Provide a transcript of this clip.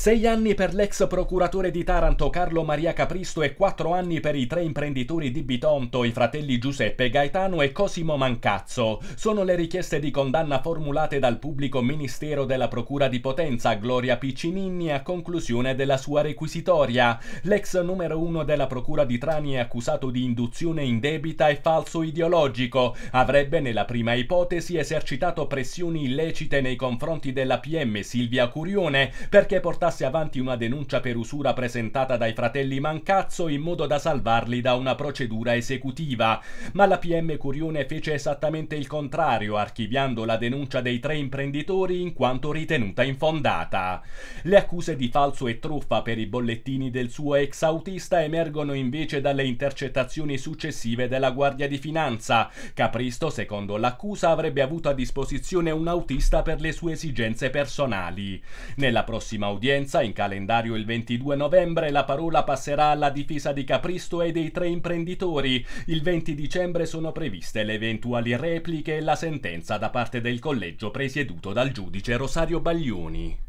Sei anni per l'ex procuratore di Taranto Carlo Maria Capristo e quattro anni per i tre imprenditori di Bitonto, i fratelli Giuseppe Gaetano e Cosimo Mancazzo. Sono le richieste di condanna formulate dal pubblico ministero della Procura di Potenza Gloria Piccinini a conclusione della sua requisitoria. L'ex numero uno della Procura di Trani è accusato di induzione indebita e falso ideologico. Avrebbe nella prima ipotesi esercitato pressioni illecite nei confronti della PM Silvia Curione perché portasse portasse avanti una denuncia per usura presentata dai fratelli Mancazzo in modo da salvarli da una procedura esecutiva. Ma la PM Curione fece esattamente il contrario, archiviando la denuncia dei tre imprenditori in quanto ritenuta infondata. Le accuse di falso e truffa per i bollettini del suo ex autista emergono invece dalle intercettazioni successive della Guardia di Finanza. Capristo, secondo l'accusa, avrebbe avuto a disposizione un autista per le sue esigenze personali. Nella prossima udienza Potenza, in calendario il 22 novembre la parola passerà alla difesa di Capristo e dei tre imprenditori. Il 20 dicembre sono previste le eventuali repliche e la sentenza da parte del collegio presieduto dal giudice Rosario Baglioni.